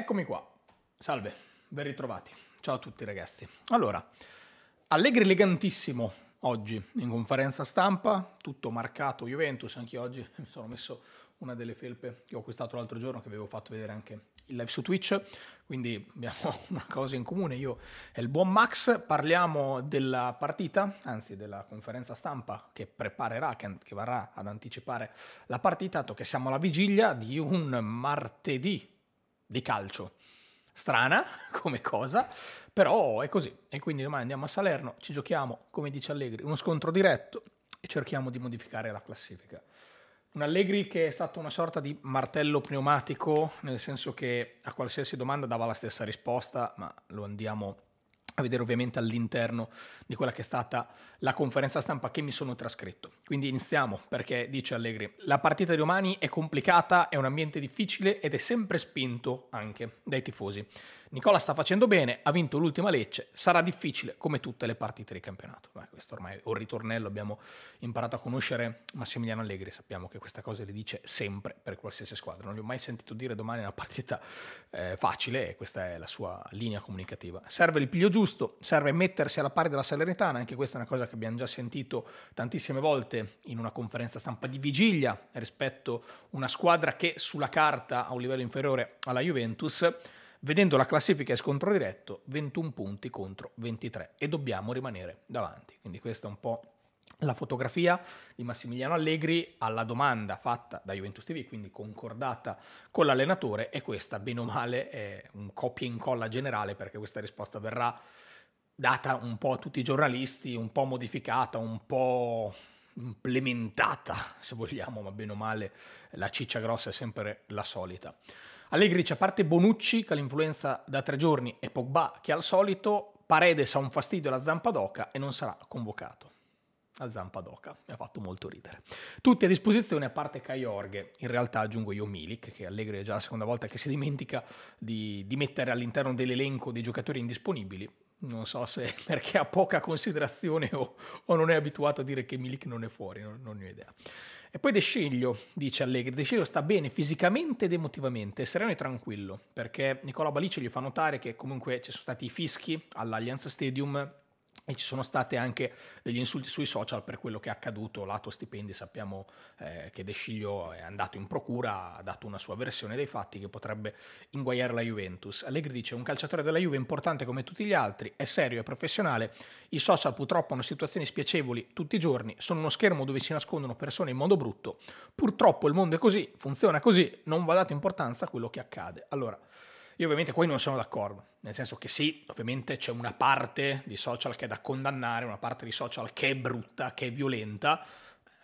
Eccomi qua. Salve, ben ritrovati. Ciao a tutti ragazzi. Allora, Allegri elegantissimo oggi in conferenza stampa, tutto marcato Juventus, anche oggi mi sono messo una delle felpe che ho acquistato l'altro giorno che avevo fatto vedere anche il live su Twitch, quindi abbiamo una cosa in comune, io e il buon Max, parliamo della partita, anzi della conferenza stampa che preparerà, che, che varrà ad anticipare la partita, dato che siamo alla vigilia di un martedì di calcio. Strana come cosa, però è così. E quindi domani andiamo a Salerno, ci giochiamo, come dice Allegri, uno scontro diretto e cerchiamo di modificare la classifica. Un Allegri che è stato una sorta di martello pneumatico, nel senso che a qualsiasi domanda dava la stessa risposta, ma lo andiamo a vedere ovviamente all'interno di quella che è stata la conferenza stampa che mi sono trascritto. Quindi iniziamo perché dice Allegri, la partita di domani è complicata, è un ambiente difficile ed è sempre spinto anche dai tifosi. Nicola sta facendo bene, ha vinto l'ultima Lecce, sarà difficile come tutte le partite di campionato. Beh, questo ormai è un ritornello, abbiamo imparato a conoscere Massimiliano Allegri, sappiamo che questa cosa le dice sempre per qualsiasi squadra, non gli ho mai sentito dire domani è una partita eh, facile e questa è la sua linea comunicativa. Serve il piglio giusto giusto, serve mettersi alla pari della Salernitana, anche questa è una cosa che abbiamo già sentito tantissime volte in una conferenza stampa di vigilia rispetto a una squadra che sulla carta ha un livello inferiore alla Juventus, vedendo la classifica e scontro diretto, 21 punti contro 23 e dobbiamo rimanere davanti. Quindi questa è un po' la fotografia di Massimiliano Allegri alla domanda fatta da Juventus TV, quindi concordata con l'allenatore, e questa, bene o male, è un copia e incolla generale perché questa risposta verrà data un po' a tutti i giornalisti, un po' modificata, un po' implementata, se vogliamo, ma bene o male la ciccia grossa è sempre la solita. Allegri c'è a parte Bonucci che ha l'influenza da tre giorni e Pogba che al solito Paredes ha un fastidio alla zampa d'oca e non sarà convocato a zampa d'oca, mi ha fatto molto ridere. Tutti a disposizione a parte Caiorghe, in realtà aggiungo io Milik, che Allegri è già la seconda volta che si dimentica di, di mettere all'interno dell'elenco dei giocatori indisponibili, non so se perché ha poca considerazione o, o, non è abituato a dire che Milik non è fuori, non, non ne ho idea. E poi De Sceglio, dice Allegri, De Sceglio sta bene fisicamente ed emotivamente, sereno e tranquillo, perché Nicola Balice gli fa notare che comunque ci sono stati i fischi all'Allianz Stadium e ci sono stati anche degli insulti sui social per quello che è accaduto lato stipendi. Sappiamo eh, che De Sciglio è andato in procura, ha dato una sua versione dei fatti che potrebbe inguaiare la Juventus. Allegri dice: Un calciatore della Juve importante come tutti gli altri, è serio e professionale. I social purtroppo hanno situazioni spiacevoli tutti i giorni, sono uno schermo dove si nascondono persone in modo brutto. Purtroppo il mondo è così, funziona così, non va dato importanza a quello che accade. Allora. Io ovviamente qui non sono d'accordo, nel senso che sì, ovviamente c'è una parte di social che è da condannare, una parte di social che è brutta, che è violenta,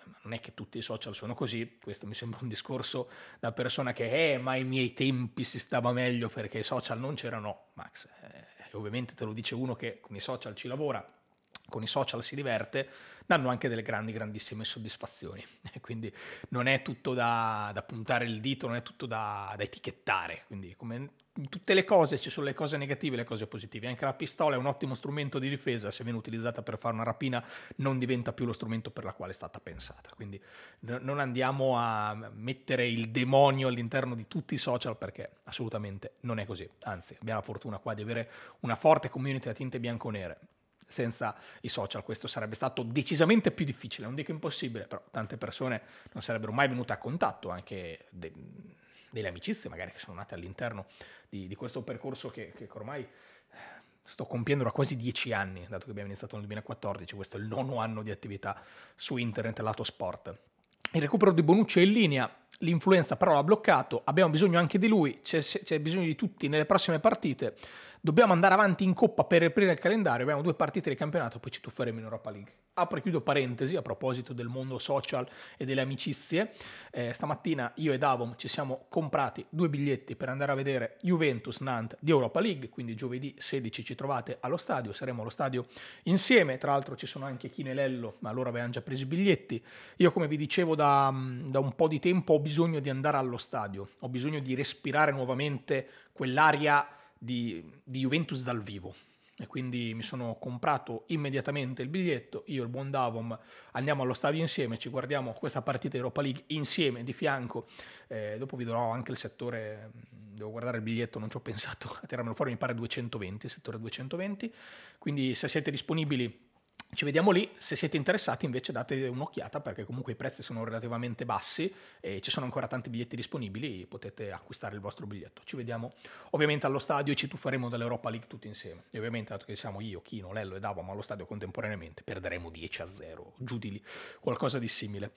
ma eh, non è che tutti i social sono così, questo mi sembra un discorso da persona che eh, ma ai miei tempi si stava meglio perché i social non c'erano, Max, eh, ovviamente te lo dice uno che con i social ci lavora, con i social si diverte, danno anche delle grandi, grandissime soddisfazioni. Quindi non è tutto da, da puntare il dito, non è tutto da, da, etichettare. Quindi come in tutte le cose ci sono le cose negative e le cose positive. Anche la pistola è un ottimo strumento di difesa, se viene utilizzata per fare una rapina non diventa più lo strumento per la quale è stata pensata. Quindi no, non andiamo a mettere il demonio all'interno di tutti i social perché assolutamente non è così. Anzi, abbiamo la fortuna qua di avere una forte community a tinte bianco-nere senza i social questo sarebbe stato decisamente più difficile, non dico impossibile, però tante persone non sarebbero mai venute a contatto, anche de- delle amicizie magari che sono nate all'interno di, di questo percorso che, che ormai eh, sto compiendo da quasi dieci anni, dato che abbiamo iniziato nel 2014, questo è il nono anno di attività su internet lato sport. Il recupero di Bonucci è in linea, l'influenza però l'ha bloccato, abbiamo bisogno anche di lui, c'è, c'è, bisogno di tutti nelle prossime partite, dobbiamo andare avanti in coppa per riaprire il calendario, abbiamo due partite di campionato, poi ci tufferemo in Europa League. Apro e chiudo parentesi a proposito del mondo social e delle amicizie, eh, stamattina io e Davom ci siamo comprati due biglietti per andare a vedere Juventus-Nantes di Europa League, quindi giovedì 16 ci trovate allo stadio, saremo allo stadio insieme, tra l'altro ci sono anche Chinelello, ma loro avevano già preso i biglietti, io come vi dicevo da, mm, da un po' di tempo ho bisogno di andare allo stadio, ho bisogno di respirare nuovamente quell'aria di, di Juventus dal vivo. E quindi mi sono comprato immediatamente il biglietto, io e il buon Davom andiamo allo stadio insieme, ci guardiamo questa partita Europa League insieme di fianco, eh, dopo vi darò anche il settore, devo guardare il biglietto, non ci ho pensato a tirarmelo fuori, mi pare 220, settore 220, quindi se siete disponibili ci vediamo lì, se siete interessati invece date un'occhiata perché comunque i prezzi sono relativamente bassi e ci sono ancora tanti biglietti disponibili, potete acquistare il vostro biglietto. Ci vediamo ovviamente allo stadio e ci tufferemo dall'Europa League tutti insieme. E ovviamente dato che siamo io, Chino, Lello e ma allo stadio contemporaneamente, perderemo 10 a 0, giù di lì, qualcosa di simile.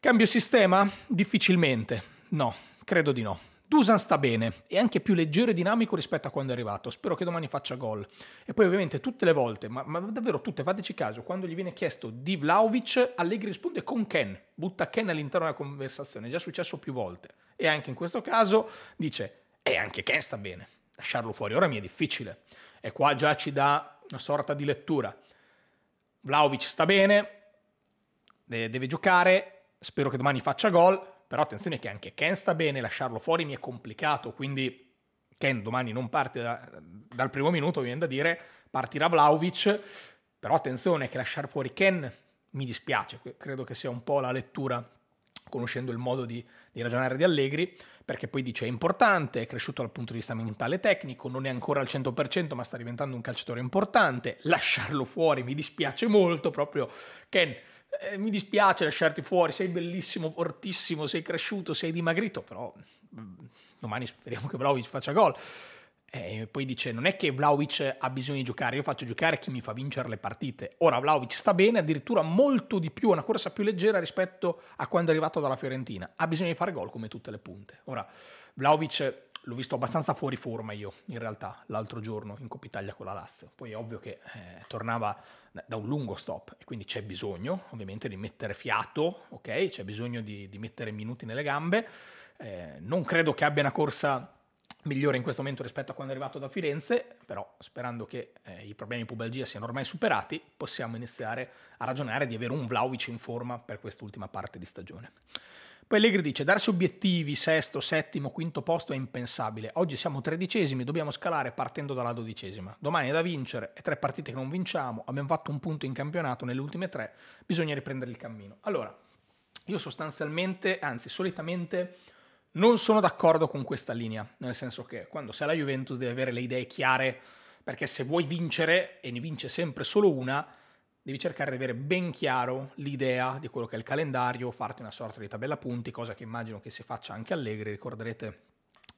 Cambio sistema? Difficilmente, no, credo di no. Dusan sta bene, è anche più leggero e dinamico rispetto a quando è arrivato, spero che domani faccia gol. E poi ovviamente tutte le volte, ma, ma davvero tutte, fateci caso, quando gli viene chiesto di Vlaovic, Allegri risponde con Ken, butta Ken all'interno della conversazione, è già successo più volte. E anche in questo caso dice, e eh, anche Ken sta bene, lasciarlo fuori ora mi è difficile. E qua già ci dà una sorta di lettura. Vlaovic sta bene, deve giocare, spero che domani faccia gol, però attenzione che anche Ken sta bene, lasciarlo fuori mi è complicato, quindi Ken domani non parte da, dal primo minuto, viene da dire, partirà Vlaovic, però attenzione che lasciare fuori Ken mi dispiace, credo che sia un po' la lettura conoscendo il modo di, di, ragionare di Allegri, perché poi dice è importante, è cresciuto dal punto di vista mentale e tecnico, non è ancora al 100% ma sta diventando un calciatore importante, lasciarlo fuori mi dispiace molto, proprio Ken, eh, mi dispiace lasciarti fuori, sei bellissimo, fortissimo, sei cresciuto, sei dimagrito, però mh, mm, domani speriamo che Vlaovic faccia gol. Eh, e poi dice: Non è che Vlaovic ha bisogno di giocare, io faccio giocare chi mi fa vincere le partite. Ora Vlaovic sta bene, addirittura molto di più, una corsa più leggera rispetto a quando è arrivato dalla Fiorentina. Ha bisogno di fare gol come tutte le punte. Ora, Vlaovic l'ho visto abbastanza fuori forma io, in realtà, l'altro giorno in Coppa Italia con la Lazio. Poi è ovvio che eh, tornava da un lungo stop e quindi c'è bisogno, ovviamente, di mettere fiato, ok? C'è bisogno di, di mettere minuti nelle gambe. Eh, non credo che abbia una corsa migliore in questo momento rispetto a quando è arrivato da Firenze, però sperando che eh, i problemi di Belgia siano ormai superati, possiamo iniziare a ragionare di avere un Vlaovic in forma per quest'ultima parte di stagione. Poi Allegri dice: darsi obiettivi, sesto, settimo, quinto posto è impensabile. Oggi siamo tredicesimi, dobbiamo scalare partendo dalla dodicesima. Domani è da vincere, è tre partite che non vinciamo. Abbiamo fatto un punto in campionato nelle ultime tre, bisogna riprendere il cammino. Allora, io sostanzialmente, anzi, solitamente non sono d'accordo con questa linea, nel senso che quando sei alla Juventus devi avere le idee chiare, perché se vuoi vincere, e ne vince sempre solo una, devi cercare di avere ben chiaro l'idea di quello che è il calendario, farti una sorta di tabella punti, cosa che immagino che si faccia anche Allegri, ricorderete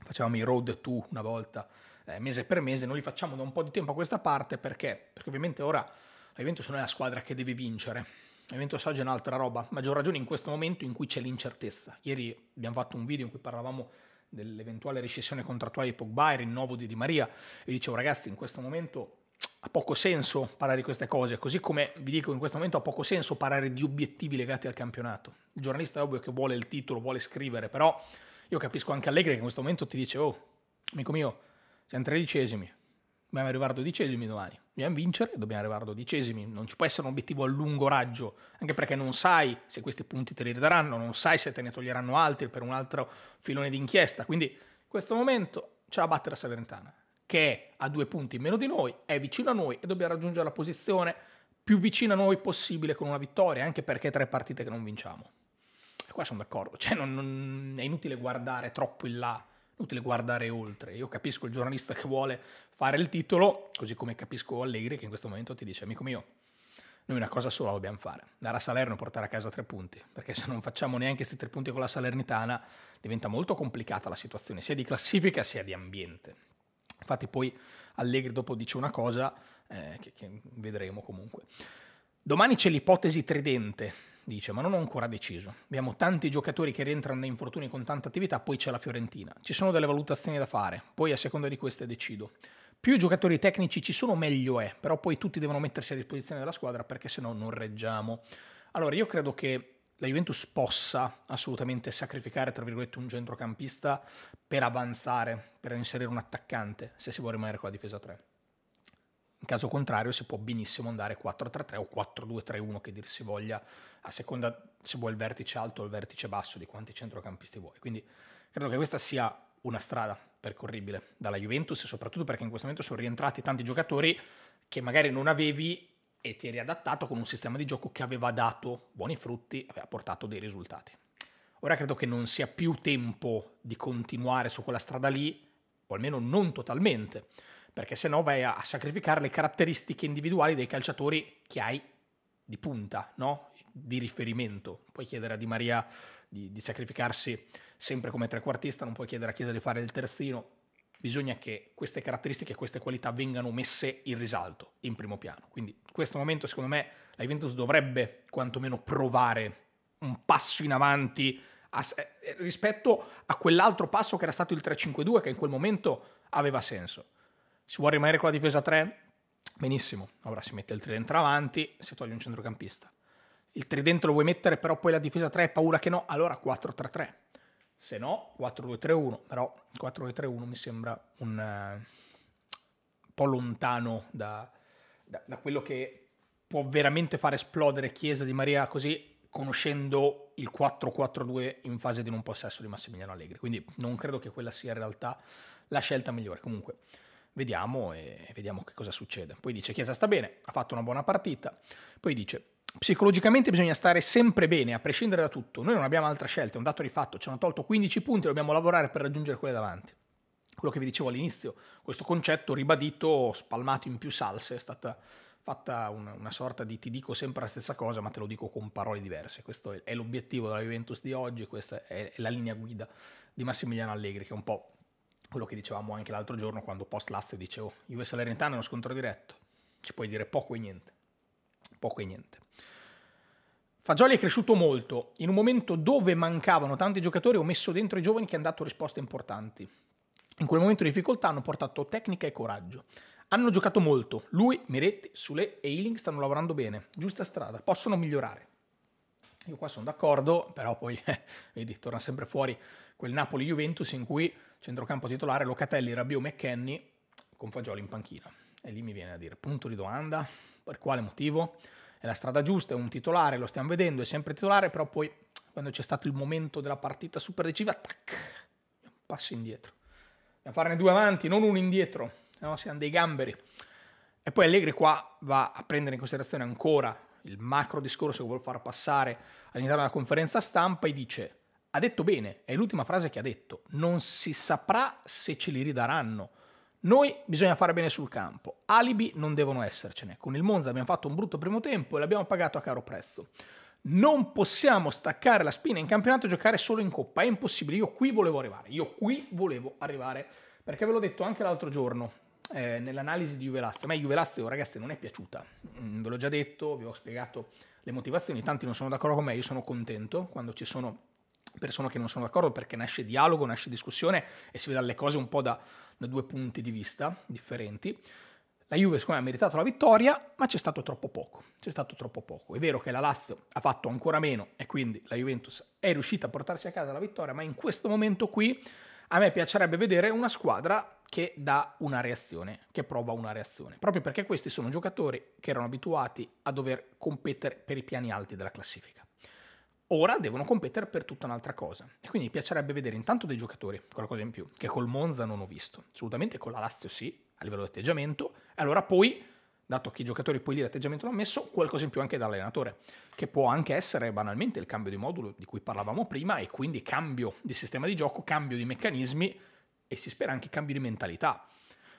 facevamo i road to una volta eh, mese per mese, non li facciamo da un po' di tempo a questa parte perché, perché ovviamente ora la Juventus non è la squadra che deve vincere, Evento saggio è un'altra roba, maggior ragione in questo momento in cui c'è l'incertezza. Ieri abbiamo fatto un video in cui parlavamo dell'eventuale recessione contrattuale di Pogba e rinnovo di Di Maria e dicevo ragazzi in questo momento ha poco senso parlare di queste cose, così come vi dico in questo momento ha poco senso parlare di obiettivi legati al campionato. Il giornalista è ovvio che vuole il titolo, vuole scrivere, però io capisco anche Allegri che in questo momento ti dice oh, amico mio, siamo tredicesimi, dobbiamo arrivare a dodicesimi domani. Dobbiamo vincere, dobbiamo arrivare a dodicesimi. Non ci può essere un obiettivo a lungo raggio, anche perché non sai se questi punti te li ridaranno, non sai se te ne toglieranno altri per un altro filone di inchiesta. Quindi in questo momento c'è da battere a Salernitana, che è a due punti in meno di noi, è vicino a noi e dobbiamo raggiungere la posizione più vicina a noi possibile con una vittoria, anche perché tre partite che non vinciamo. E qua sono d'accordo, cioè non, non, è inutile guardare troppo in là inutile guardare oltre. Io capisco il giornalista che vuole fare il titolo, così come capisco Allegri che in questo momento ti dice, amico mio, noi una cosa sola dobbiamo fare, andare a Salerno e portare a casa tre punti, perché se non facciamo neanche questi tre punti con la Salernitana diventa molto complicata la situazione, sia di classifica sia di ambiente. Infatti poi Allegri dopo dice una cosa eh, che, che vedremo comunque. Domani c'è l'ipotesi tridente, dice ma non ho ancora deciso, abbiamo tanti giocatori che rientrano da infortuni con tanta attività, poi c'è la Fiorentina, ci sono delle valutazioni da fare, poi a seconda di queste decido. Più giocatori tecnici ci sono meglio è, però poi tutti devono mettersi a disposizione della squadra perché se no non reggiamo. Allora io credo che la Juventus possa assolutamente sacrificare, tra virgolette, un centrocampista per avanzare, per inserire un attaccante, se si vuole rimanere con la difesa 3. In caso contrario si può benissimo andare 4-3-3 o 4-2-3-1 che dir si voglia, a seconda se vuoi il vertice alto o il vertice basso di quanti centrocampisti vuoi. Quindi credo che questa sia una strada percorribile dalla Juventus, soprattutto perché in questo momento sono rientrati tanti giocatori che magari non avevi e ti eri adattato con un sistema di gioco che aveva dato buoni frutti, aveva portato dei risultati. Ora credo che non sia più tempo di continuare su quella strada lì, o almeno non totalmente perché se no vai a, a sacrificare le caratteristiche individuali dei calciatori che hai di punta, no? di riferimento. Puoi chiedere a Di Maria di, di, sacrificarsi sempre come trequartista, non puoi chiedere a Chiesa di fare il terzino. Bisogna che queste caratteristiche, queste qualità vengano messe in risalto, in primo piano. Quindi in questo momento, secondo me, la Juventus dovrebbe quantomeno provare un passo in avanti a, eh, rispetto a quell'altro passo che era stato il 3-5-2, che in quel momento aveva senso. Si vuole rimanere con la difesa 3? Benissimo, ora si mette il tridente avanti, si toglie un centrocampista. Il tridente lo vuoi mettere, però poi la difesa 3 è paura che no, allora 4-3-3. Se no, 4-2-3-1, però 4-2-3-1 mi sembra un uh, po' lontano da, da, da quello che può veramente far esplodere Chiesa di Maria così, conoscendo il 4-4-2 in fase di non possesso di Massimiliano Allegri. Quindi non credo che quella sia in realtà la scelta migliore. Comunque, vediamo, vediamo che cosa succede. Poi dice Chiesa sta bene, ha fatto una buona partita, poi dice psicologicamente bisogna stare sempre bene, a prescindere da tutto, noi non abbiamo altra scelta, è un dato di fatto, ci hanno tolto 15 punti, dobbiamo lavorare per raggiungere quelle davanti. Quello che vi dicevo all'inizio, questo concetto ribadito, spalmato in più salse, è stata fatta una, una, sorta di ti dico sempre la stessa cosa, ma te lo dico con parole diverse. Questo è, l'obiettivo della Juventus di oggi, questa è, la linea guida di Massimiliano Allegri, che è un po' quello che dicevamo anche l'altro giorno quando post Lazio dicevo oh, Juve Salernitana è uno scontro diretto, ci puoi dire poco e niente, poco e niente. Fagioli è cresciuto molto, in un momento dove mancavano tanti giocatori ho messo dentro i giovani che hanno dato risposte importanti. In quel momento di difficoltà hanno portato tecnica e coraggio. Hanno giocato molto, lui, Miretti, Sule e Ealing stanno lavorando bene, giusta strada, possono migliorare. Io qua sono d'accordo, però poi, eh, vedi, torna sempre fuori quel Napoli-Juventus in cui centrocampo titolare Locatelli, Rabiot, McKenny con Fagioli in panchina. E lì mi viene a dire, punto di domanda, per quale motivo? È la strada giusta, è un titolare, lo stiamo vedendo, è sempre titolare, però poi quando c'è stato il momento della partita super decisiva, tac, un passo indietro. Dobbiamo farne due avanti, non uno indietro, no? siamo dei gamberi. E poi Allegri qua va a prendere in considerazione ancora il macro discorso che vuol far passare all'interno della conferenza stampa e dice ha detto bene, è l'ultima frase che ha detto, non si saprà se ce li ridaranno. Noi bisogna fare bene sul campo, alibi non devono essercene. Con il Monza abbiamo fatto un brutto primo tempo e l'abbiamo pagato a caro prezzo. Non possiamo staccare la spina in campionato e giocare solo in coppa, è impossibile. Io qui volevo arrivare, io qui volevo arrivare, perché ve l'ho detto anche l'altro giorno, eh, nell'analisi di Juve Lazio, ma Juve Lazio ragazzi, non è piaciuta. Mm, ve l'ho già detto, vi ho spiegato le motivazioni, tanti non sono d'accordo con me, io sono contento quando ci sono persone che non sono d'accordo perché nasce dialogo, nasce discussione e si vedono le cose un po' da, da due punti di vista differenti. La Juve, secondo me, ha meritato la vittoria, ma c'è stato troppo poco. C'è stato troppo poco. È vero che la Lazio ha fatto ancora meno e quindi la Juventus è riuscita a portarsi a casa la vittoria, ma in questo momento qui a me piacerebbe vedere una squadra che dà una reazione, che prova una reazione, proprio perché questi sono giocatori che erano abituati a dover competere per i piani alti della classifica. Ora devono competere per tutta un'altra cosa e quindi mi piacerebbe vedere intanto dei giocatori, qualcosa in più, che col Monza non ho visto, assolutamente con la Lazio sì, a livello di atteggiamento, e allora poi dato che i giocatori poi lì l'atteggiamento l'hanno messo, qualcosa in più anche dall'allenatore, che può anche essere banalmente il cambio di modulo di cui parlavamo prima e quindi cambio di sistema di gioco, cambio di meccanismi e si spera anche cambi di mentalità,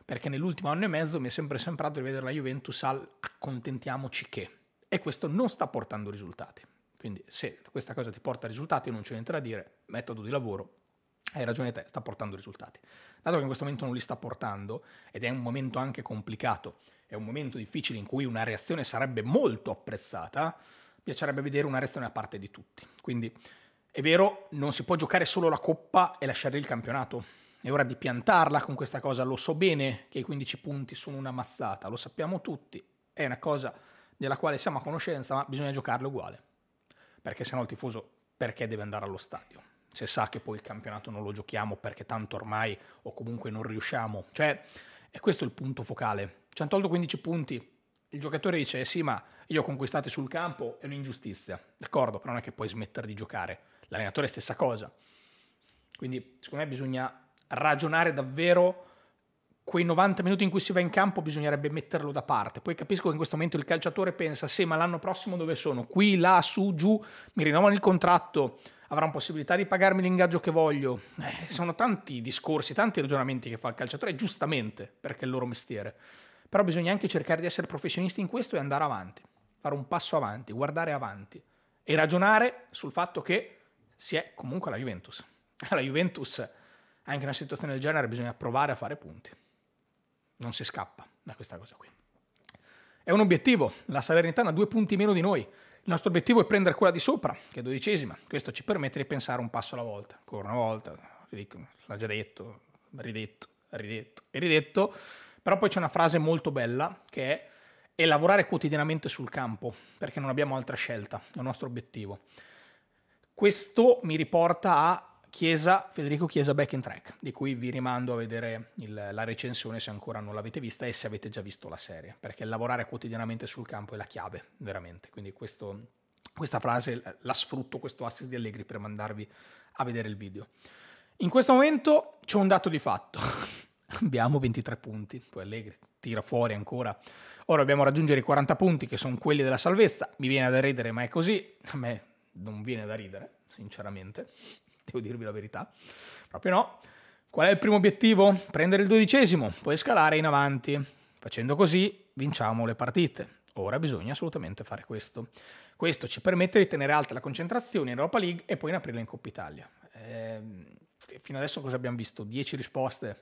perché nell'ultimo anno e mezzo mi è sempre sembrato di vedere la Juventus al accontentiamoci che, e questo non sta portando risultati. Quindi se questa cosa ti porta risultati non c'è niente da dire, metodo di lavoro, hai ragione te, sta portando risultati. Dato che in questo momento non li sta portando, ed è un momento anche complicato, è un momento difficile in cui una reazione sarebbe molto apprezzata, piacerebbe vedere una reazione da parte di tutti. Quindi è vero, non si può giocare solo la coppa e lasciare il campionato, è ora di piantarla con questa cosa, lo so bene che i 15 punti sono una mazzata, lo sappiamo tutti, è una cosa della quale siamo a conoscenza, ma bisogna giocarla uguale, perché sennò il tifoso perché deve andare allo stadio? Se sa che poi il campionato non lo giochiamo perché tanto ormai o comunque non riusciamo, cioè è questo il punto focale. Ci hanno tolto 15 punti, il giocatore dice eh sì ma io ho conquistato sul campo, è un'ingiustizia, d'accordo, però non è che puoi smettere di giocare, l'allenatore è stessa cosa. Quindi secondo me bisogna ragionare davvero quei 90 minuti in cui si va in campo bisognerebbe metterlo da parte. Poi capisco che in questo momento il calciatore pensa, sì, ma l'anno prossimo dove sono? Qui, là, su, giù, mi rinnovano il contratto, avranno possibilità di pagarmi l'ingaggio che voglio. Eh, sono tanti discorsi, tanti ragionamenti che fa il calciatore, giustamente, perché è il loro mestiere. Però bisogna anche cercare di essere professionisti in questo e andare avanti, fare un passo avanti, guardare avanti e ragionare sul fatto che si è comunque alla Juventus. La Juventus anche in una situazione del genere bisogna provare a fare punti. Non si scappa da questa cosa qui. È un obiettivo, la Salernitana ha due punti meno di noi. Il nostro obiettivo è prendere quella di sopra, che è dodicesima. Questo ci permette di pensare un passo alla volta, ancora una volta, l'ha già detto, ridetto, ridetto e ridetto. Però poi c'è una frase molto bella che è e lavorare quotidianamente sul campo, perché non abbiamo altra scelta, è il nostro obiettivo. Questo mi riporta a Chiesa, Federico Chiesa Back in Track, di cui vi rimando a vedere il, la recensione se ancora non l'avete vista e se avete già visto la serie, perché lavorare quotidianamente sul campo è la chiave, veramente. Quindi questo, questa frase la sfrutto, questo assist di Allegri, per mandarvi a vedere il video. In questo momento c'è un dato di fatto. abbiamo 23 punti, poi Allegri tira fuori ancora. Ora dobbiamo raggiungere i 40 punti che sono quelli della salvezza. Mi viene da ridere, ma è così. A me non viene da ridere, sinceramente devo dirvi la verità. Proprio no. Qual è il primo obiettivo? Prendere il dodicesimo, poi scalare in avanti. Facendo così vinciamo le partite. Ora bisogna assolutamente fare questo. Questo ci permette di tenere alta la concentrazione in Europa League e poi in aprile in Coppa Italia. Eh, fino adesso cosa abbiamo visto? 10 risposte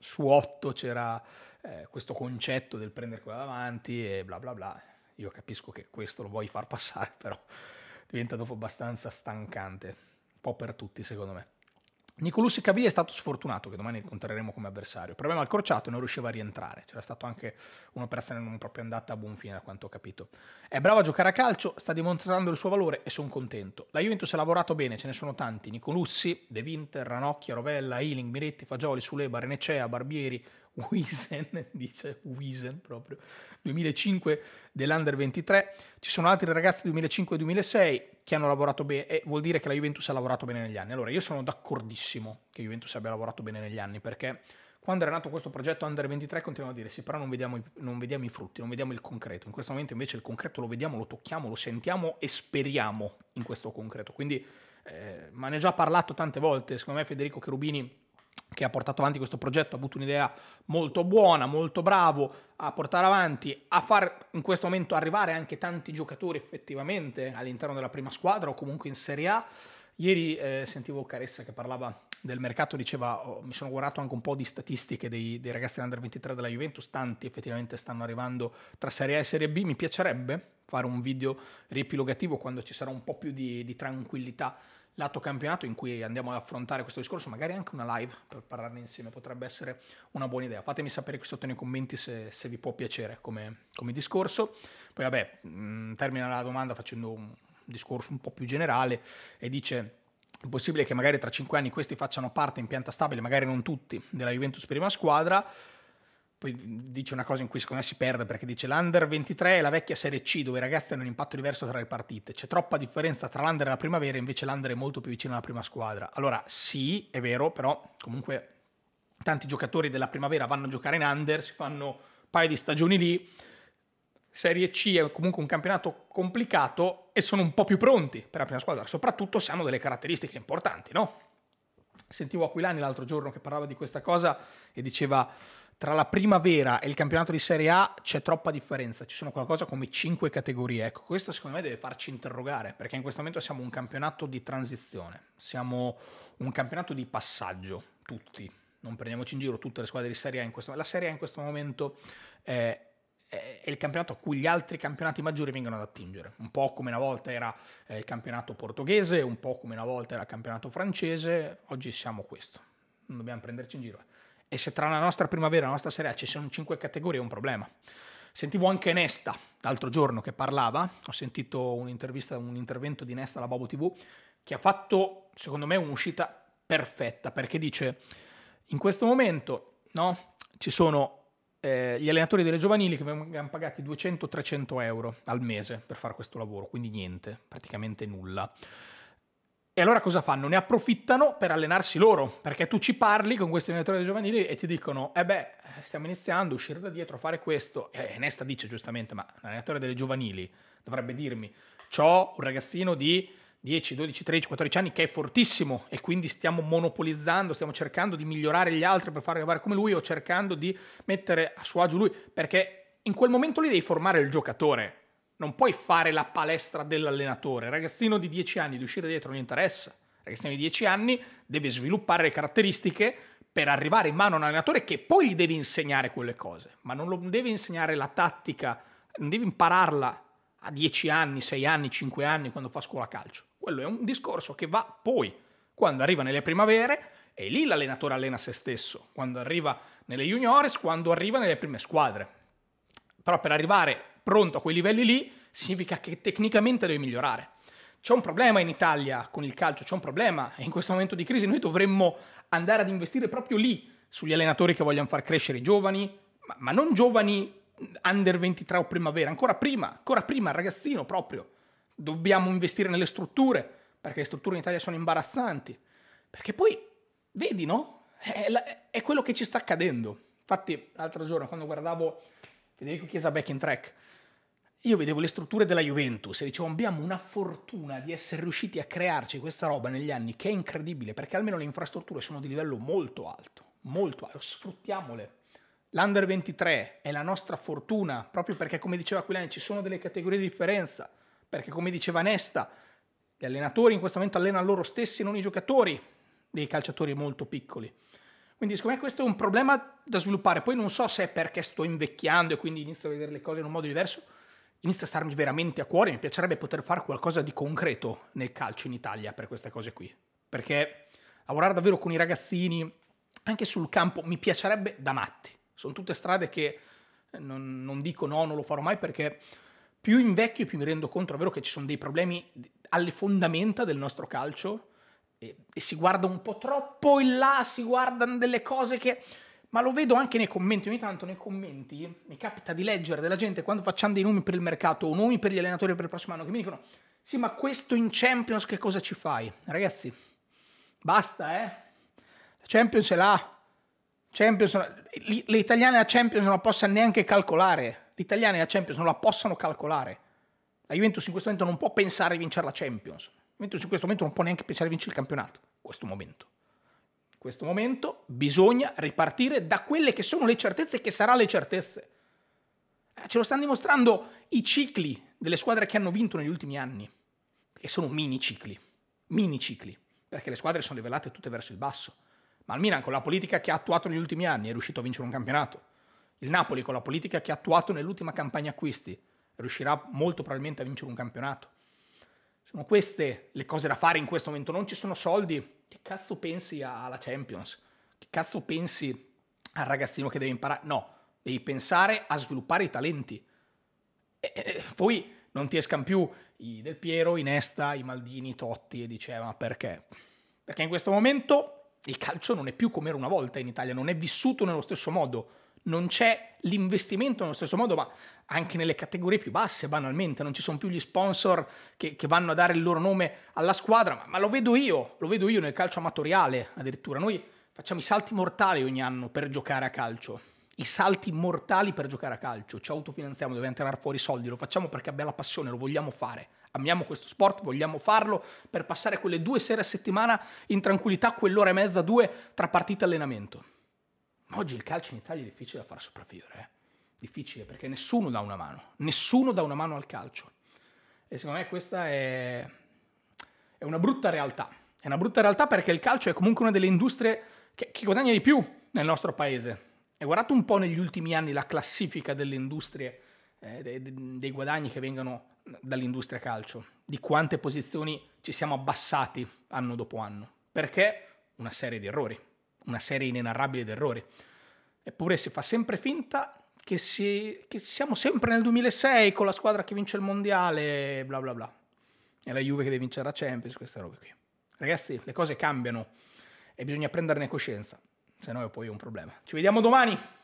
su 8 c'era eh, questo concetto del prendere quella davanti e bla bla bla. Io capisco che questo lo vuoi far passare, però diventa dopo abbastanza stancante po' per tutti, secondo me. Nicolussi Caviglia è stato sfortunato, che domani incontreremo come avversario. Problema al crociato, non riusciva a rientrare. C'era stata anche un'operazione non proprio andata a buon fine, da quanto ho capito. È bravo a giocare a calcio, sta dimostrando il suo valore e sono contento. La Juventus ha lavorato bene, ce ne sono tanti. Nicolussi, De Winter, Ranocchia, Rovella, Ealing, Miretti, Fagioli, Suleba, Renecea, Barbieri, Wiesen, dice Wiesen proprio, 2005 dell'Under 23, ci sono altri ragazzi 2005-2006 che hanno lavorato bene, e vuol dire che la Juventus ha lavorato bene negli anni. Allora io sono d'accordissimo che Juventus abbia lavorato bene negli anni perché quando era nato questo progetto Under 23 continuavamo a dire sì, però non vediamo, non vediamo, i frutti, non vediamo il concreto. In questo momento invece il concreto lo vediamo, lo tocchiamo, lo sentiamo e speriamo in questo concreto. Quindi, eh, ma ne ho già parlato tante volte, secondo me Federico Cherubini che ha portato avanti questo progetto, ha avuto un'idea molto buona, molto bravo a portare avanti, a far in questo momento arrivare anche tanti giocatori effettivamente all'interno della prima squadra o comunque in Serie A. Ieri eh, sentivo Caressa che parlava del mercato, diceva oh, mi sono guardato anche un po' di statistiche dei, dei ragazzi under 23 della Juventus, tanti effettivamente stanno arrivando tra Serie A e Serie B, mi piacerebbe fare un video riepilogativo quando ci sarà un po' più di, di tranquillità lato campionato in cui andiamo ad affrontare questo discorso, magari anche una live per parlarne insieme potrebbe essere una buona idea. Fatemi sapere qui sotto nei commenti se, se vi può piacere come, come discorso. Poi vabbè, mm, termina la domanda facendo un discorso un po' più generale e dice... È possibile che magari tra cinque anni questi facciano parte in pianta stabile, magari non tutti, della Juventus prima squadra, poi dice una cosa in cui secondo me si perde perché dice l'Under 23 è la vecchia Serie C dove i ragazzi hanno un impatto diverso tra le partite, c'è troppa differenza tra l'Under e la Primavera, invece l'Under è molto più vicino alla prima squadra. Allora sì, è vero, però comunque tanti giocatori della Primavera vanno a giocare in Under, si fanno un paio di stagioni lì, Serie C è comunque un campionato complicato e sono un po' più pronti per la prima squadra, soprattutto se hanno delle caratteristiche importanti, no? Sentivo Aquilani l'altro giorno che parlava di questa cosa e diceva tra la primavera e il campionato di Serie A c'è troppa differenza, ci sono qualcosa come cinque categorie. Ecco, questo secondo me deve farci interrogare, perché in questo momento siamo un campionato di transizione, siamo un campionato di passaggio, tutti. Non prendiamoci in giro tutte le squadre di Serie A in questo momento. La Serie A in questo momento è, è il campionato a cui gli altri campionati maggiori vengono ad attingere. Un po' come una volta era eh, il campionato portoghese, un po' come una volta era il campionato francese, oggi siamo questo. Non dobbiamo prenderci in giro. E se tra la nostra primavera e la nostra Serie A ci sono cinque categorie è un problema. Sentivo anche Nesta l'altro giorno che parlava, ho sentito un'intervista, un intervento di Nesta alla Bobo TV che ha fatto, secondo me, un'uscita perfetta perché dice in questo momento no, ci sono eh, gli allenatori delle giovanili che vengono pagati 200-300 euro al mese per fare questo lavoro, quindi niente, praticamente nulla. E allora cosa fanno? Ne approfittano per allenarsi loro, perché tu ci parli con questi allenatori giovanili e ti dicono, eh beh, stiamo iniziando, uscire da dietro, a fare questo. E Nesta dice giustamente, ma l'allenatore delle giovanili dovrebbe dirmi, ho un ragazzino di 10, 12, 13, 14 anni che è fortissimo e quindi stiamo monopolizzando, stiamo cercando di migliorare gli altri per far arrivare come lui o cercando di mettere a suo agio lui, perché in quel momento lì devi formare il giocatore, non puoi fare la palestra dell'allenatore. Il ragazzino di 10 anni di uscire dietro non interessa. Il ragazzino di 10 anni deve sviluppare le caratteristiche per arrivare in mano a un allenatore che poi gli deve insegnare quelle cose, ma non lo deve insegnare la tattica, non deve impararla a 10 anni, 6 anni, 5 anni quando fa scuola calcio. Quello è un discorso che va poi, quando arriva nelle primavere, e lì l'allenatore allena se stesso, quando arriva nelle juniores, quando arriva nelle prime squadre. Però per arrivare pronto a quei livelli lì, significa che tecnicamente deve migliorare. C'è un problema in Italia con il calcio, c'è un problema e in questo momento di crisi noi dovremmo andare ad investire proprio lì, sugli allenatori che vogliono far crescere i giovani, ma, ma non giovani under 23 o primavera, ancora prima, ancora prima, ragazzino proprio. Dobbiamo investire nelle strutture, perché le strutture in Italia sono imbarazzanti. Perché poi, vedi, no? È, la, è quello che ci sta accadendo. Infatti, l'altro giorno, quando guardavo Federico Chiesa Back in Track, io vedevo le strutture della Juventus e dicevo abbiamo una fortuna di essere riusciti a crearci questa roba negli anni che è incredibile perché almeno le infrastrutture sono di livello molto alto, molto alto, sfruttiamole. L'Under 23 è la nostra fortuna proprio perché come diceva Aquilani ci sono delle categorie di differenza, perché come diceva Nesta gli allenatori in questo momento allenano loro stessi non i giocatori dei calciatori molto piccoli. Quindi secondo me questo è un problema da sviluppare, poi non so se è perché sto invecchiando e quindi inizio a vedere le cose in un modo diverso inizia a starmi veramente a cuore, mi piacerebbe poter fare qualcosa di concreto nel calcio in Italia per queste cose qui, perché lavorare davvero con i ragazzini, anche sul campo, mi piacerebbe da matti. Sono tutte strade che eh, non, non dico no, non lo farò mai perché più invecchio più mi rendo conto davvero che ci sono dei problemi alle fondamenta del nostro calcio e, e si guarda un po' troppo in là, si guardano delle cose che ma lo vedo anche nei commenti, ogni tanto nei commenti mi capita di leggere della gente quando facciamo dei nomi per il mercato o nomi per gli allenatori per il prossimo anno che mi dicono sì ma questo in Champions che cosa ci fai? Ragazzi, basta eh, la Champions è là, Champions, le italiane a Champions non la possono neanche calcolare, Le italiane a Champions non la possono calcolare, la Juventus in questo momento non può pensare di vincere la Champions, la Juventus in questo momento non può neanche pensare di vincere il campionato, in questo momento questo momento bisogna ripartire da quelle che sono le certezze che saranno le certezze. Eh, ce lo stanno dimostrando i cicli delle squadre che hanno vinto negli ultimi anni, che sono mini cicli, mini cicli, perché le squadre sono rivelate tutte verso il basso. Ma il Milan con la politica che ha attuato negli ultimi anni è riuscito a vincere un campionato. Il Napoli con la politica che ha attuato nell'ultima campagna acquisti riuscirà molto probabilmente a vincere un campionato. Sono queste le cose da fare in questo momento, non ci sono soldi che cazzo pensi alla Champions? Che cazzo pensi al ragazzino che deve imparare? No, devi pensare a sviluppare i talenti. E, e, poi non ti escano più i Del Piero, i Nesta, i Maldini, i Totti e diceva eh, ma perché? Perché in questo momento il calcio non è più come era una volta in Italia, non è vissuto nello stesso modo non c'è l'investimento nello stesso modo, ma anche nelle categorie più basse, banalmente, non ci sono più gli sponsor che, che vanno a dare il loro nome alla squadra, ma, ma, lo vedo io, lo vedo io nel calcio amatoriale addirittura. Noi facciamo i salti mortali ogni anno per giocare a calcio. I salti mortali per giocare a calcio, ci autofinanziamo, dobbiamo tirare fuori i soldi, lo facciamo perché abbiamo la passione, lo vogliamo fare. Amiamo questo sport, vogliamo farlo per passare quelle due sere a settimana in tranquillità, quell'ora e mezza, due tra partita e allenamento. Ma oggi il calcio in Italia è difficile da far sopravvivere. Eh? Difficile perché nessuno dà una mano. Nessuno dà una mano al calcio. E secondo me questa è, è una brutta realtà. È una brutta realtà perché il calcio è comunque una delle industrie che, che guadagna di più nel nostro paese. E guardate un po' negli ultimi anni la classifica delle industrie, eh, dei, dei guadagni che vengono dall'industria calcio, di quante posizioni ci siamo abbassati anno dopo anno, perché una serie di errori una serie inenarrabile di errori. Eppure si fa sempre finta che, si, che siamo sempre nel 2006 con la squadra che vince il mondiale, bla bla bla. E la Juve che deve vincere la Champions, queste robe qui. Ragazzi, le cose cambiano e bisogna prenderne coscienza, se no è poi un problema. Ci vediamo domani!